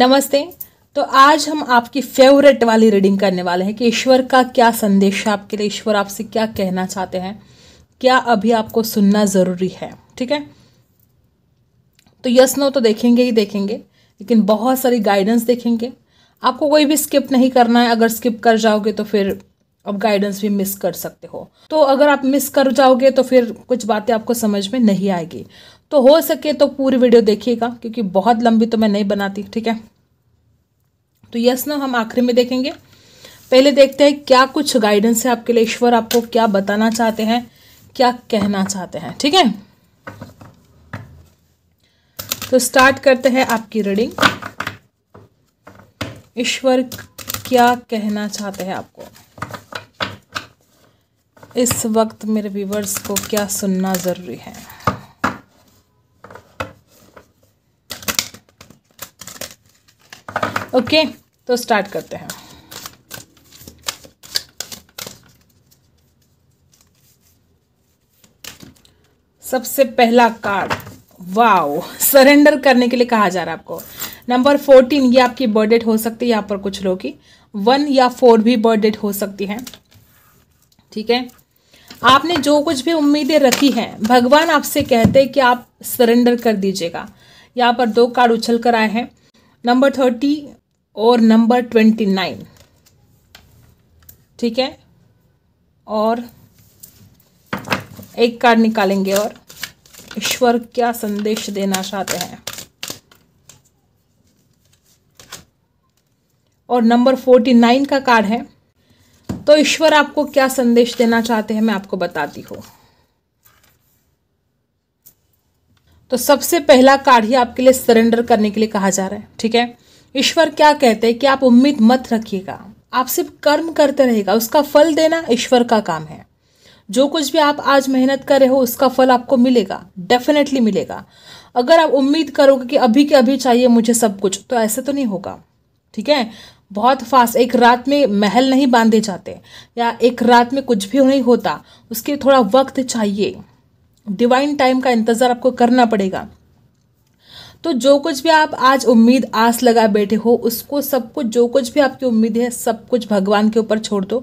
नमस्ते तो आज हम आपकी फेवरेट वाली रीडिंग करने वाले हैं कि ईश्वर का क्या संदेश है आपके लिए ईश्वर आपसे क्या कहना चाहते हैं क्या अभी आपको सुनना ज़रूरी है ठीक है तो यस नो तो देखेंगे ही देखेंगे लेकिन बहुत सारी गाइडेंस देखेंगे आपको कोई भी स्किप नहीं करना है अगर स्किप कर जाओगे तो फिर आप गाइडेंस भी मिस कर सकते हो तो अगर आप मिस कर जाओगे तो फिर कुछ बातें आपको समझ में नहीं आएगी तो हो सके तो पूरी वीडियो देखिएगा क्योंकि बहुत लंबी तो मैं नहीं बनाती ठीक है तो यस नो हम आखिरी में देखेंगे पहले देखते हैं क्या कुछ गाइडेंस है आपके लिए ईश्वर आपको क्या बताना चाहते हैं क्या कहना चाहते हैं ठीक है तो स्टार्ट करते हैं आपकी रीडिंग ईश्वर क्या कहना चाहते हैं आपको इस वक्त मेरे व्यूवर्स को क्या सुनना ज़रूरी है ओके तो स्टार्ट करते हैं सबसे पहला कार्ड वाओ सरेंडर करने के लिए कहा जा रहा है आपको नंबर फोर्टीन ये आपकी बर्थ डेट हो सकती है यहाँ पर कुछ लोग की वन या फोर भी बर्थ डेट हो सकती है ठीक है आपने जो कुछ भी उम्मीदें रखी हैं भगवान आपसे कहते हैं कि आप सरेंडर कर दीजिएगा यहाँ पर दो कार्ड उछल कर आए हैं नंबर थर्टी और नंबर ट्वेंटी नाइन ठीक है और एक कार्ड निकालेंगे और ईश्वर क्या संदेश देना चाहते हैं और नंबर फोर्टी नाइन का कार्ड है तो ईश्वर आपको क्या संदेश देना चाहते हैं मैं आपको बताती हूँ तो सबसे पहला कार्ड ही आपके लिए सरेंडर करने के लिए कहा जा रहा है ठीक है ईश्वर क्या कहते हैं कि आप उम्मीद मत रखिएगा आप सिर्फ कर्म करते रहेगा उसका फल देना ईश्वर का काम है जो कुछ भी आप आज मेहनत कर रहे हो उसका फल आपको मिलेगा डेफिनेटली मिलेगा अगर आप उम्मीद करोगे कि अभी के अभी चाहिए मुझे सब कुछ तो ऐसे तो नहीं होगा ठीक है बहुत फास्ट एक रात में महल नहीं बांधे जाते या एक रात में कुछ भी नहीं होता उसके थोड़ा वक्त चाहिए डिवाइन टाइम का इंतज़ार आपको करना पड़ेगा तो जो कुछ भी आप आज उम्मीद आस लगा बैठे हो उसको सब कुछ जो कुछ भी आपकी उम्मीद है सब कुछ भगवान के ऊपर छोड़ दो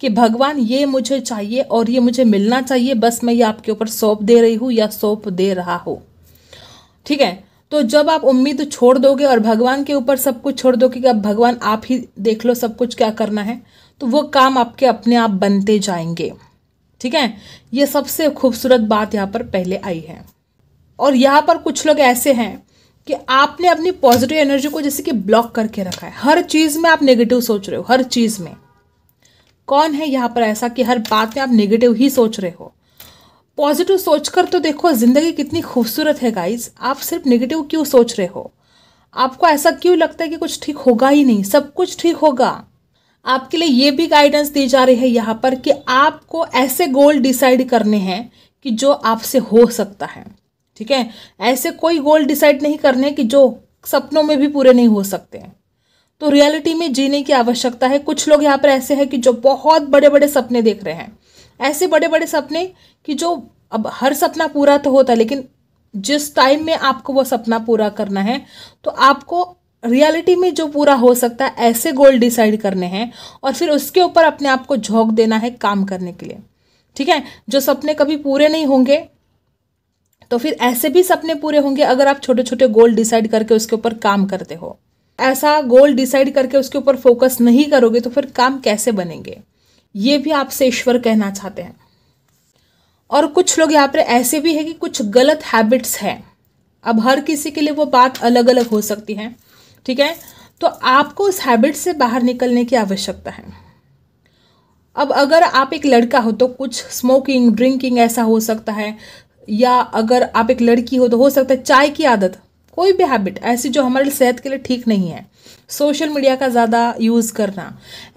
कि भगवान ये मुझे चाहिए और ये मुझे मिलना चाहिए बस मैं ये आपके ऊपर सौंप दे रही हूँ या सौंप दे रहा हूँ ठीक है तो जब आप उम्मीद छोड़ दोगे और भगवान के ऊपर सब कुछ छोड़ दोगे कि अब भगवान आप ही देख लो सब कुछ क्या करना है तो वो काम आपके अपने आप बनते जाएंगे ठीक है ये सबसे खूबसूरत बात यहाँ पर पहले आई है और यहाँ पर कुछ लोग ऐसे हैं कि आपने अपनी पॉजिटिव एनर्जी को जैसे कि ब्लॉक करके रखा है हर चीज़ में आप नेगेटिव सोच रहे हो हर चीज़ में कौन है यहाँ पर ऐसा कि हर बात में आप नेगेटिव ही सोच रहे हो पॉजिटिव सोचकर तो देखो ज़िंदगी कितनी खूबसूरत है गाइज आप सिर्फ नेगेटिव क्यों सोच रहे हो आपको ऐसा क्यों लगता है कि कुछ ठीक होगा ही नहीं सब कुछ ठीक होगा आपके लिए ये भी गाइडेंस दी जा रही है यहाँ पर कि आपको ऐसे गोल डिसाइड करने हैं कि जो आपसे हो सकता है ठीक है ऐसे कोई गोल डिसाइड नहीं करने कि जो सपनों में भी पूरे नहीं हो सकते हैं तो रियलिटी में जीने की आवश्यकता है कुछ लोग यहाँ पर ऐसे हैं कि जो बहुत बड़े बड़े सपने देख रहे हैं ऐसे बड़े बड़े सपने कि जो अब हर सपना पूरा तो होता है लेकिन जिस टाइम में आपको वो सपना पूरा करना है तो आपको रियलिटी में जो पूरा हो सकता है ऐसे गोल डिसाइड करने हैं और फिर उसके ऊपर अपने आप को झोंक देना है काम करने के लिए ठीक है जो सपने कभी पूरे नहीं होंगे तो फिर ऐसे भी सपने पूरे होंगे अगर आप छोटे छोटे गोल डिसाइड करके उसके ऊपर काम करते हो ऐसा गोल डिसाइड करके उसके ऊपर फोकस नहीं करोगे तो फिर काम कैसे बनेंगे ये भी आपसे ईश्वर कहना चाहते हैं और कुछ लोग यहाँ पर ऐसे भी है कि कुछ गलत हैबिट्स हैं अब हर किसी के लिए वो बात अलग अलग हो सकती है ठीक है तो आपको उस हैबिट से बाहर निकलने की आवश्यकता है अब अगर आप एक लड़का हो तो कुछ स्मोकिंग ड्रिंकिंग ऐसा हो सकता है या अगर आप एक लड़की हो तो हो सकता है चाय की आदत कोई भी हैबिट ऐसी जो हमारे सेहत के लिए ठीक नहीं है सोशल मीडिया का ज़्यादा यूज़ करना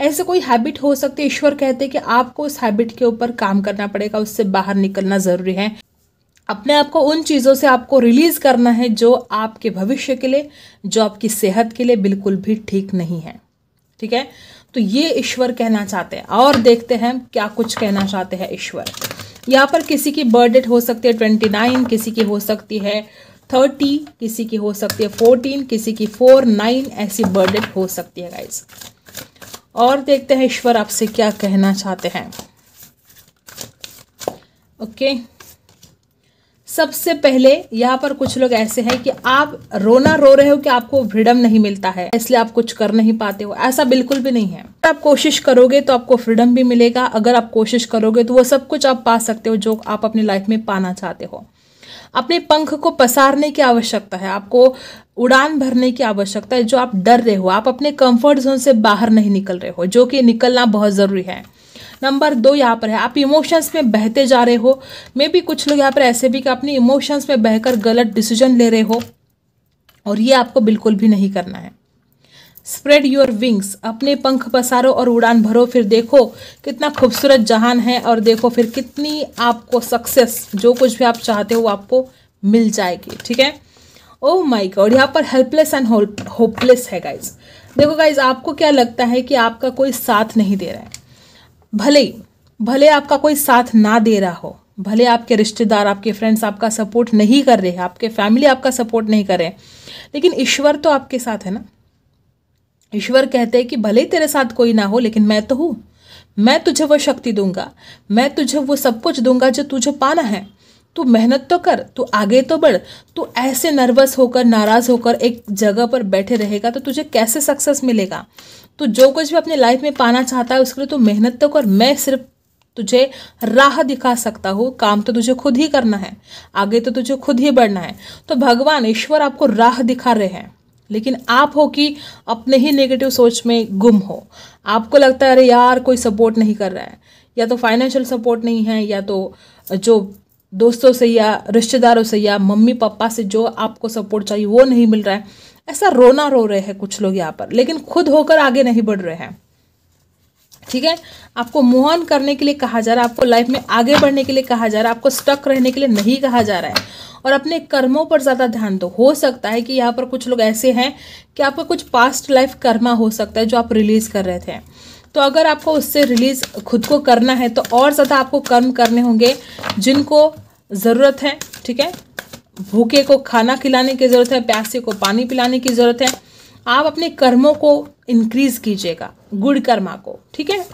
ऐसे कोई हैबिट हो सकती है ईश्वर कहते हैं कि आपको उस हैबिट के ऊपर काम करना पड़ेगा उससे बाहर निकलना ज़रूरी है अपने आप को उन चीज़ों से आपको रिलीज़ करना है जो आपके भविष्य के लिए जो आपकी सेहत के लिए बिल्कुल भी ठीक नहीं है ठीक है तो ये ईश्वर कहना चाहते हैं और देखते हैं क्या कुछ कहना चाहते हैं ईश्वर यहाँ पर किसी की बर्थ डेट हो सकती है ट्वेंटी नाइन किसी की हो सकती है थर्टी किसी की हो सकती है फोर्टीन किसी की फोर नाइन ऐसी बर्थ डेट हो सकती है गाइज और देखते हैं ईश्वर आपसे क्या कहना चाहते हैं ओके okay. सबसे पहले यहाँ पर कुछ लोग ऐसे हैं कि आप रोना रो रहे हो कि आपको फ्रीडम नहीं मिलता है इसलिए आप कुछ कर नहीं पाते हो ऐसा बिल्कुल भी नहीं है आप कोशिश करोगे तो आपको फ्रीडम भी मिलेगा अगर आप कोशिश करोगे तो वो सब कुछ आप पा सकते हो जो आप अपनी लाइफ में पाना चाहते हो अपने पंख को पसारने की आवश्यकता है आपको उड़ान भरने की आवश्यकता है जो आप डर रहे हो आप अपने कंफर्ट जोन से बाहर नहीं निकल रहे हो जो कि निकलना बहुत ज़रूरी है नंबर दो यहाँ पर है आप इमोशंस में बहते जा रहे हो मे भी कुछ लोग यहाँ पर ऐसे भी कि अपनी इमोशंस में बहकर गलत डिसीजन ले रहे हो और ये आपको बिल्कुल भी नहीं करना है स्प्रेड योर विंग्स अपने पंख पसारो और उड़ान भरो फिर देखो कितना खूबसूरत जहान है और देखो फिर कितनी आपको सक्सेस जो कुछ भी आप चाहते हो आपको मिल जाएगी ठीक है ओ माई गॉड यहाँ पर हेल्पलेस एंड होपलेस है गाइज देखो गाइज आपको क्या लगता है कि आपका कोई साथ नहीं दे रहा है भले भले आपका कोई साथ ना दे रहा हो भले आपके रिश्तेदार आपके फ्रेंड्स आपका सपोर्ट नहीं कर रहे आपके फैमिली आपका सपोर्ट नहीं कर रहे लेकिन ईश्वर तो आपके साथ है ना ईश्वर कहते हैं कि भले ही तेरे साथ कोई ना हो लेकिन मैं तो हूँ मैं तुझे वो शक्ति दूंगा मैं तुझे वो सब कुछ दूंगा जो तुझे पाना है तू मेहनत तो कर तू आगे तो बढ़ तू ऐसे नर्वस होकर नाराज होकर एक जगह पर बैठे रहेगा तो तुझे कैसे सक्सेस मिलेगा तो जो कुछ भी अपने लाइफ में पाना चाहता है उसके लिए तो मेहनत तो कर मैं सिर्फ तुझे राह दिखा सकता हूँ काम तो तुझे खुद ही करना है आगे तो तुझे खुद ही बढ़ना है तो भगवान ईश्वर आपको राह दिखा रहे हैं लेकिन आप हो कि अपने ही नेगेटिव सोच में गुम हो आपको लगता है अरे यार कोई सपोर्ट नहीं कर रहा है या तो फाइनेंशियल सपोर्ट नहीं है या तो जो दोस्तों से या रिश्तेदारों से या मम्मी पापा से जो आपको सपोर्ट चाहिए वो नहीं मिल रहा है ऐसा रोना रो रहे हैं कुछ लोग यहाँ पर लेकिन खुद होकर आगे नहीं बढ़ रहे हैं ठीक है आपको मोहन करने के लिए कहा जा रहा है आपको लाइफ में आगे बढ़ने के लिए कहा जा रहा है आपको स्टक रहने के लिए नहीं कहा जा रहा है और अपने कर्मों पर ज़्यादा ध्यान दो हो सकता है कि यहाँ पर कुछ लोग ऐसे हैं कि आपका कुछ पास्ट लाइफ कर्मा हो सकता है जो आप रिलीज़ कर रहे थे तो अगर आपको उससे रिलीज़ खुद को करना है तो और ज़्यादा आपको कर्म करने होंगे जिनको ज़रूरत है ठीक है भूखे को खाना खिलाने की ज़रूरत है प्यासे को पानी पिलाने की ज़रूरत है आप अपने कर्मों को इंक्रीज कीजिएगा गुड कर्मा को ठीक है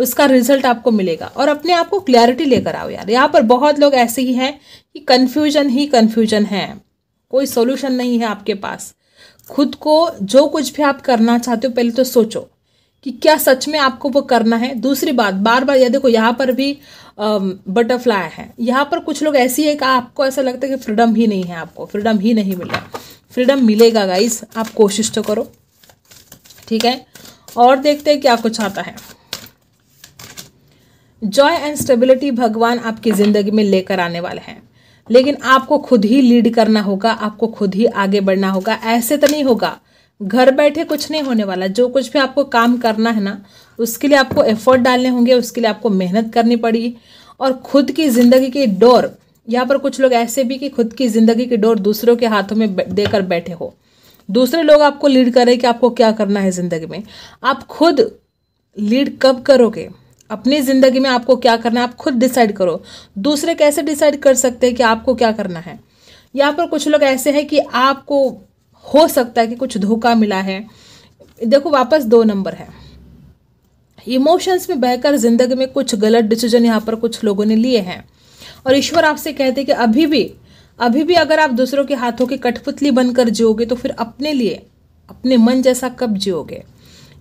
उसका रिजल्ट आपको मिलेगा और अपने आप को क्लैरिटी लेकर आओ यार यहाँ पर बहुत लोग ऐसे ही हैं कि कन्फ्यूजन ही कन्फ्यूजन है कोई सोल्यूशन नहीं है आपके पास खुद को जो कुछ भी आप करना चाहते हो पहले तो सोचो कि क्या सच में आपको वो करना है दूसरी बात बार बार ये देखो यहाँ पर भी बटरफ्लाई है यहाँ पर कुछ लोग ऐसी है कि आपको ऐसा लगता है कि फ्रीडम ही नहीं है आपको फ्रीडम ही नहीं मिला फ्रीडम मिलेगा गाइस आप कोशिश तो करो ठीक है और देखते हैं क्या कुछ आता है जॉय एंड स्टेबिलिटी भगवान आपकी ज़िंदगी में लेकर आने वाले हैं लेकिन आपको खुद ही लीड करना होगा आपको खुद ही आगे बढ़ना होगा ऐसे तो नहीं होगा घर बैठे कुछ नहीं होने वाला जो कुछ भी आपको काम करना है ना उसके लिए आपको एफर्ट डालने होंगे उसके लिए आपको मेहनत करनी पड़ेगी और खुद की ज़िंदगी की डोर यहाँ पर कुछ लोग ऐसे भी कि खुद की ज़िंदगी की डोर दूसरों के हाथों में देकर बैठे हो दूसरे लोग आपको लीड करें कि आपको क्या करना है ज़िंदगी में आप खुद लीड कब करोगे अपनी ज़िंदगी में आपको क्या करना है आप खुद डिसाइड करो दूसरे कैसे डिसाइड कर सकते हैं कि आपको क्या करना है यहाँ पर कुछ लोग ऐसे हैं कि आपको हो सकता है कि कुछ धोखा मिला है देखो वापस दो नंबर है इमोशंस में बहकर जिंदगी में कुछ गलत डिसीजन यहाँ पर कुछ लोगों ने लिए हैं और ईश्वर आपसे कहते हैं कि अभी भी अभी भी अगर आप दूसरों के हाथों की कठपुतली बनकर जियोगे तो फिर अपने लिए अपने मन जैसा कब जियोगे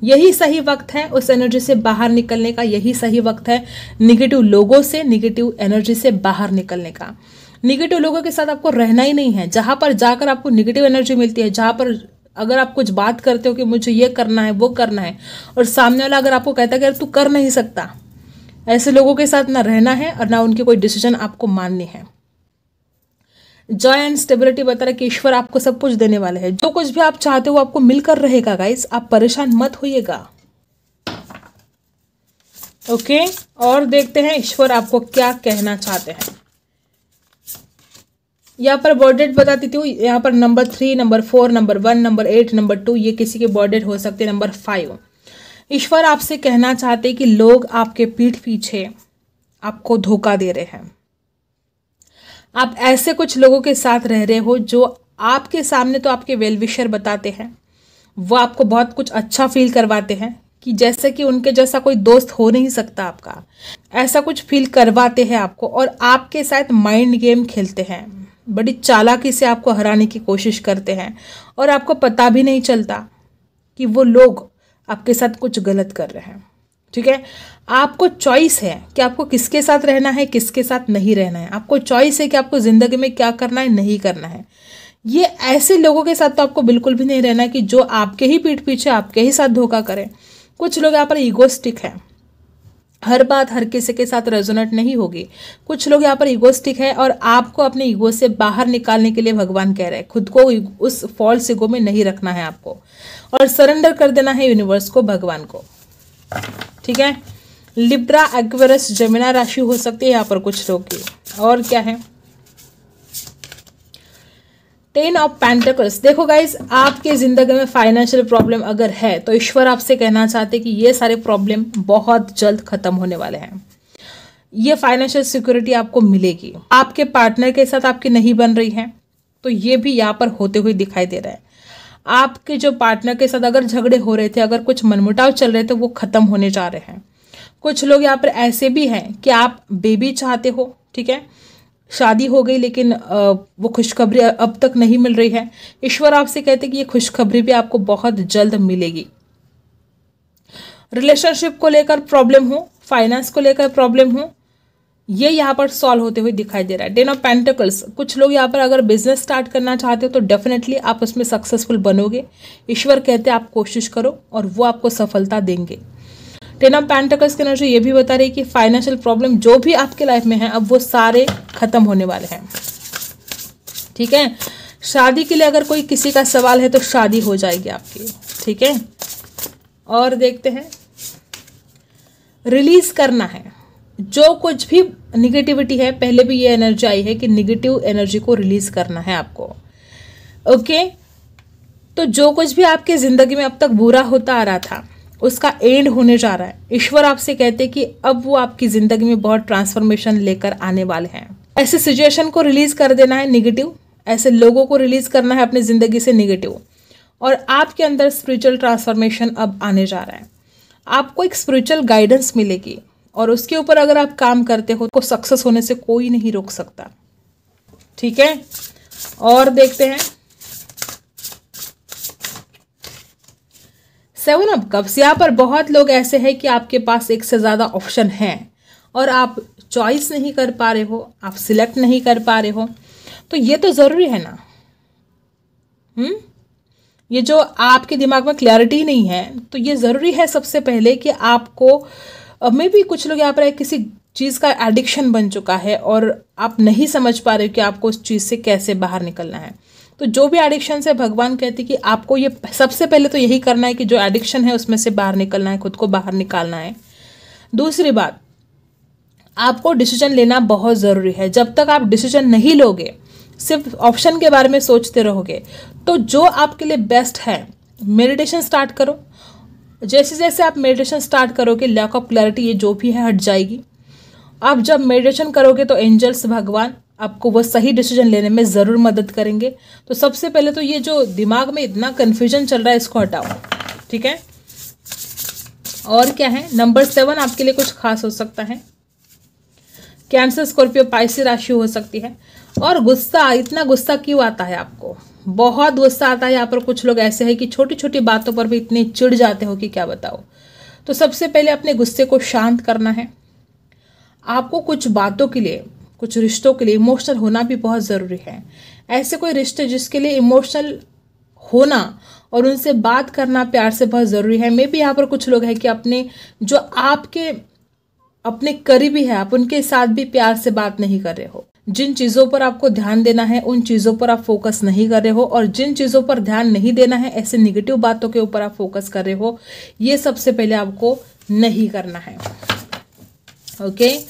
यही सही वक्त है उस एनर्जी से बाहर निकलने का यही सही वक्त है निगेटिव लोगों से निगेटिव एनर्जी से बाहर निकलने का निगेटिव लोगों के साथ आपको रहना ही नहीं है जहाँ पर जाकर आपको निगेटिव एनर्जी मिलती है जहाँ पर अगर आप कुछ बात करते हो कि मुझे ये करना है वो करना है और सामने वाला अगर आपको कहता है कि तू कर नहीं सकता ऐसे लोगों के साथ ना रहना है और ना उनकी कोई डिसीजन आपको माननी है जॉय एंड स्टेबिलिटी बता रहा कि ईश्वर आपको सब कुछ देने वाले हैं जो कुछ भी आप चाहते हो आपको मिलकर रहेगा गाइस आप परेशान मत होइएगा ओके और देखते हैं ईश्वर आपको क्या कहना चाहते हैं यहाँ पर बर्थ डेट बताती थी यहाँ पर number three number four number one number eight number two ये किसी के बर्थ डेट हो सकते हैं नंबर फाइव ईश्वर आपसे कहना चाहते कि लोग आपके पीठ पीछे आपको धोखा दे रहे हैं आप ऐसे कुछ लोगों के साथ रह रहे हो जो आपके सामने तो आपके वेलविशर बताते हैं वो आपको बहुत कुछ अच्छा फील करवाते हैं कि जैसे कि उनके जैसा कोई दोस्त हो नहीं सकता आपका ऐसा कुछ फील करवाते हैं आपको और आपके साथ माइंड गेम खेलते हैं बड़ी चालाकी से आपको हराने की कोशिश करते हैं और आपको पता भी नहीं चलता कि वो लोग आपके साथ कुछ गलत कर रहे हैं ठीक है आपको चॉइस है कि आपको किसके साथ रहना है किसके साथ नहीं रहना है आपको चॉइस है कि आपको ज़िंदगी में क्या करना है नहीं करना है ये ऐसे लोगों के साथ तो आपको बिल्कुल भी नहीं रहना है कि जो आपके ही पीठ पीछे आपके ही साथ धोखा करें कुछ लोग यहाँ पर ईगोस्टिक हैं हर बात हर किसी के साथ रेजोनेट नहीं होगी कुछ लोग यहाँ पर ईगोस्टिक है और आपको अपने ईगो से बाहर निकालने के लिए भगवान कह रहे हैं खुद को उस फॉल्स ईगो में नहीं रखना है आपको और सरेंडर कर देना है यूनिवर्स को भगवान को ठीक है लिब्रा एक्वेरस जमिना राशि हो सकती है यहाँ पर कुछ लोग की और क्या है टेन ऑफ पैंटकल्स देखो गाइज आपके ज़िंदगी में फाइनेंशियल प्रॉब्लम अगर है तो ईश्वर आपसे कहना चाहते कि ये सारे प्रॉब्लम बहुत जल्द खत्म होने वाले हैं ये फाइनेंशियल सिक्योरिटी आपको मिलेगी आपके पार्टनर के साथ आपकी नहीं बन रही है तो ये भी यहाँ पर होते हुए दिखाई दे रहा है आपके जो पार्टनर के साथ अगर झगड़े हो रहे थे अगर कुछ मनमुटाव चल रहे थे वो ख़त्म होने जा रहे हैं कुछ लोग यहाँ पर ऐसे भी हैं कि आप बेबी चाहते हो ठीक है शादी हो गई लेकिन वो खुशखबरी अब तक नहीं मिल रही है ईश्वर आपसे कहते कि ये खुशखबरी भी आपको बहुत जल्द मिलेगी रिलेशनशिप को लेकर प्रॉब्लम हो फाइनेंस को लेकर प्रॉब्लम हो ये यहाँ पर सॉल्व होते हुए दिखाई दे रहा है डेन ऑफ पेंटिकल्स कुछ लोग यहाँ पर अगर बिजनेस स्टार्ट करना चाहते हो तो डेफिनेटली आप उसमें सक्सेसफुल बनोगे ईश्वर कहते हैं आप कोशिश करो और वो आपको सफलता देंगे टेन ऑफ पेंटाकल्स की एनर्जी ये भी बता रही है कि फाइनेंशियल प्रॉब्लम जो भी आपके लाइफ में है अब वो सारे खत्म होने वाले हैं ठीक है शादी के लिए अगर कोई किसी का सवाल है तो शादी हो जाएगी आपकी ठीक है और देखते हैं रिलीज करना है जो कुछ भी निगेटिविटी है पहले भी ये एनर्जी आई है कि निगेटिव एनर्जी को रिलीज करना है आपको ओके तो जो कुछ भी आपके ज़िंदगी में अब तक बुरा होता आ रहा था उसका एंड होने जा रहा है ईश्वर आपसे कहते हैं कि अब वो आपकी ज़िंदगी में बहुत ट्रांसफॉर्मेशन लेकर आने वाले हैं ऐसे सिचुएशन को रिलीज़ कर देना है निगेटिव ऐसे लोगों को रिलीज़ करना है अपनी ज़िंदगी से निगेटिव और आपके अंदर स्पिरिचुअल ट्रांसफॉर्मेशन अब आने जा रहा है आपको एक स्पिरिचुअल गाइडेंस मिलेगी और उसके ऊपर अगर आप काम करते हो तो सक्सेस होने से कोई नहीं रोक सकता ठीक है और देखते हैं सेवन ऑफ कप्स यहाँ पर बहुत लोग ऐसे हैं कि आपके पास एक से ज़्यादा ऑप्शन हैं और आप चॉइस नहीं कर पा रहे हो आप सिलेक्ट नहीं कर पा रहे हो तो ये तो ज़रूरी है ना हम्म ये जो आपके दिमाग में क्लैरिटी नहीं है तो ये ज़रूरी है सबसे पहले कि आपको मे भी कुछ लोग यहाँ पर किसी चीज़ का एडिक्शन बन चुका है और आप नहीं समझ पा रहे हो कि आपको उस चीज़ से कैसे बाहर निकलना है तो जो भी एडिक्शन से भगवान कहते कि आपको ये सबसे पहले तो यही करना है कि जो एडिक्शन है उसमें से बाहर निकलना है खुद को बाहर निकालना है दूसरी बात आपको डिसीजन लेना बहुत ज़रूरी है जब तक आप डिसीजन नहीं लोगे सिर्फ ऑप्शन के बारे में सोचते रहोगे तो जो आपके लिए बेस्ट है मेडिटेशन स्टार्ट करो जैसे जैसे आप मेडिटेशन स्टार्ट करोगे लैक ऑफ क्लैरिटी ये जो भी है हट जाएगी आप जब मेडिटेशन करोगे तो एंजल्स भगवान आपको वह सही डिसीजन लेने में ज़रूर मदद करेंगे तो सबसे पहले तो ये जो दिमाग में इतना कन्फ्यूजन चल रहा है इसको हटाओ ठीक है और क्या है नंबर सेवन आपके लिए कुछ खास हो सकता है कैंसर स्कॉर्पियो पाइसी राशि हो सकती है और गुस्सा इतना गुस्सा क्यों आता है आपको बहुत गुस्सा आता है यहाँ पर कुछ लोग ऐसे हैं कि छोटी छोटी बातों पर भी इतने चिढ़ जाते हो कि क्या बताओ तो सबसे पहले अपने गुस्से को शांत करना है आपको कुछ बातों के लिए कुछ रिश्तों के लिए इमोशनल होना भी बहुत ज़रूरी है ऐसे कोई रिश्ते जिसके लिए इमोशनल होना और उनसे बात करना प्यार से बहुत ज़रूरी है मे भी यहाँ पर कुछ लोग हैं कि अपने जो आपके अपने करीबी है आप उनके साथ भी प्यार से बात नहीं कर रहे हो जिन चीज़ों पर आपको ध्यान देना है उन चीज़ों पर आप फोकस नहीं कर रहे हो और जिन चीज़ों पर ध्यान नहीं देना है ऐसे निगेटिव बातों के ऊपर आप फोकस कर रहे हो ये सबसे पहले आपको नहीं करना है ओके okay?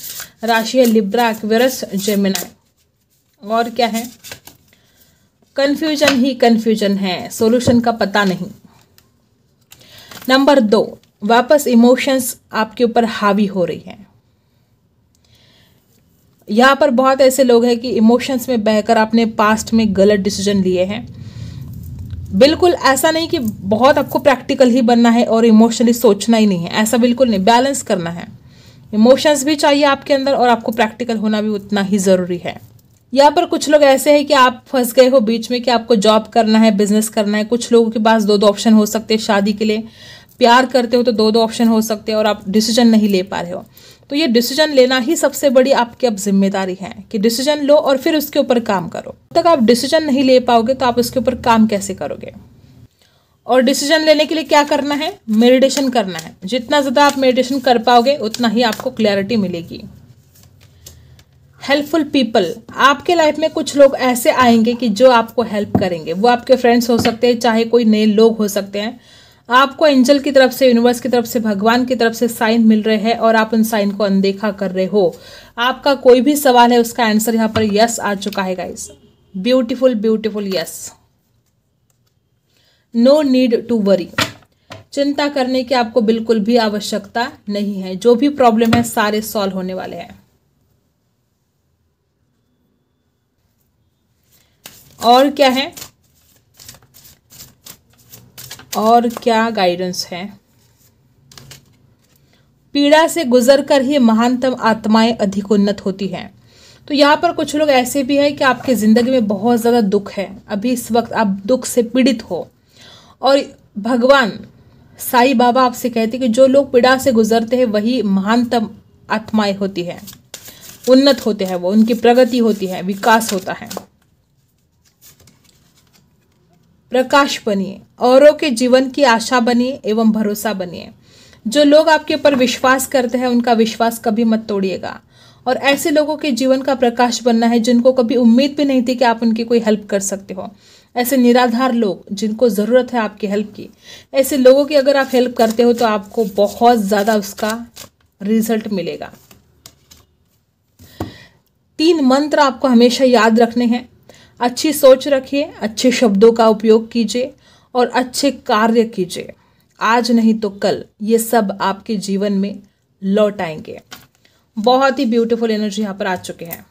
राशि है लिब्रा एक्वेरस जेमिनाय और क्या है कंफ्यूजन ही कन्फ्यूजन है सॉल्यूशन का पता नहीं नंबर दो वापस इमोशंस आपके ऊपर हावी हो रही है यहाँ पर बहुत ऐसे लोग हैं कि इमोशंस में बहकर आपने पास्ट में गलत डिसीजन लिए हैं बिल्कुल ऐसा नहीं कि बहुत आपको प्रैक्टिकल ही बनना है और इमोशनली सोचना ही नहीं है ऐसा बिल्कुल नहीं बैलेंस करना है इमोशंस भी चाहिए आपके अंदर और आपको प्रैक्टिकल होना भी उतना ही ज़रूरी है यहाँ पर कुछ लोग ऐसे हैं कि आप फंस गए हो बीच में कि आपको जॉब करना है बिजनेस करना है कुछ लोगों के पास दो दो ऑप्शन हो सकते हैं शादी के लिए प्यार करते हो तो दो दो ऑप्शन हो सकते हैं और आप डिसीजन नहीं ले पा रहे हो तो ये डिसीजन लेना ही सबसे बड़ी आपकी अब जिम्मेदारी है कि डिसीजन लो और फिर उसके ऊपर काम करो तक आप डिसीजन नहीं ले पाओगे तो आप उसके ऊपर काम कैसे करोगे और डिसीजन लेने के लिए क्या करना है मेडिटेशन करना है जितना ज़्यादा आप मेडिटेशन कर पाओगे उतना ही आपको क्लैरिटी मिलेगी हेल्पफुल पीपल आपके लाइफ में कुछ लोग ऐसे आएंगे कि जो आपको हेल्प करेंगे वो आपके फ्रेंड्स हो सकते हैं चाहे कोई नए लोग हो सकते हैं आपको एंजल की तरफ से यूनिवर्स की तरफ से भगवान की तरफ से साइन मिल रहे हैं और आप उन साइन को अनदेखा कर रहे हो आपका कोई भी सवाल है उसका आंसर यहाँ पर यस आ चुका है guys beautiful beautiful yes no need to worry चिंता करने की आपको बिल्कुल भी आवश्यकता नहीं है जो भी प्रॉब्लम है सारे सॉल्व होने वाले हैं और क्या है और क्या गाइडेंस है पीड़ा से गुजर कर ही महानतम आत्माएं अधिक उन्नत होती हैं तो यहाँ पर कुछ लोग ऐसे भी हैं कि आपकी ज़िंदगी में बहुत ज़्यादा दुख है अभी इस वक्त आप दुख से पीड़ित हो और भगवान साई बाबा आपसे कहते कि जो लोग पीड़ा से गुजरते हैं वही महानतम आत्माएं होती है उन्नत होते हैं वो उनकी प्रगति होती है विकास होता है प्रकाश बनिए औरों के जीवन की आशा बनिए एवं भरोसा बनिए जो लोग आपके ऊपर विश्वास करते हैं उनका विश्वास कभी मत तोड़िएगा और ऐसे लोगों के जीवन का प्रकाश बनना है जिनको कभी उम्मीद भी नहीं थी कि आप उनकी कोई हेल्प कर सकते हो ऐसे निराधार लोग जिनको ज़रूरत है आपकी हेल्प की ऐसे लोगों की अगर आप हेल्प करते हो तो आपको बहुत ज़्यादा उसका रिजल्ट मिलेगा तीन मंत्र आपको हमेशा याद रखने हैं अच्छी सोच रखिए अच्छे शब्दों का उपयोग कीजिए और अच्छे कार्य कीजिए आज नहीं तो कल ये सब आपके जीवन में लौट आएंगे बहुत ही ब्यूटीफुल एनर्जी यहाँ पर आ चुके हैं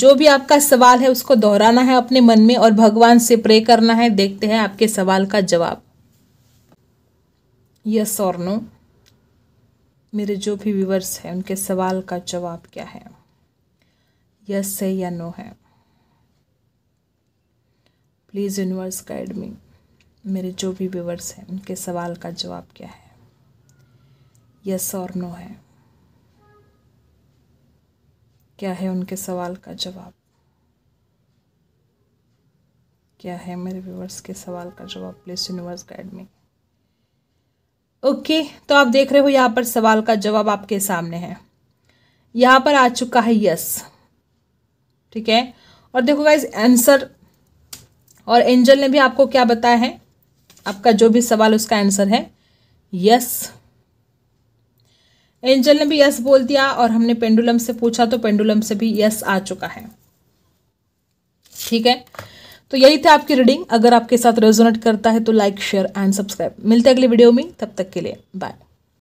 जो भी आपका सवाल है उसको दोहराना है अपने मन में और भगवान से प्रे करना है देखते हैं आपके सवाल का जवाब यस और नो मेरे जो भी व्यूवर्स हैं उनके सवाल का जवाब क्या है यस है या नो है प्लीज़ यूनिवर्स गाइड मी मेरे जो भी व्यूवर्स हैं उनके सवाल का जवाब क्या है यस और नो है क्या है उनके सवाल का जवाब क्या है मेरे व्यूवर्स के सवाल का जवाब प्लीज़ यूनिवर्स गाइड में ओके तो आप देख रहे हो यहाँ पर सवाल का जवाब आपके सामने है यहाँ पर आ चुका है यस ठीक है और देखो गाइज आंसर और एंजल ने भी आपको क्या बताया है आपका जो भी सवाल उसका आंसर है यस एंजल ने भी यस बोल दिया और हमने पेंडुलम से पूछा तो पेंडुलम से भी यस आ चुका है ठीक है तो यही थे आपकी रीडिंग अगर आपके साथ रेजोनेट करता है तो लाइक शेयर एंड सब्सक्राइब मिलते हैं अगले वीडियो में तब तक के लिए बाय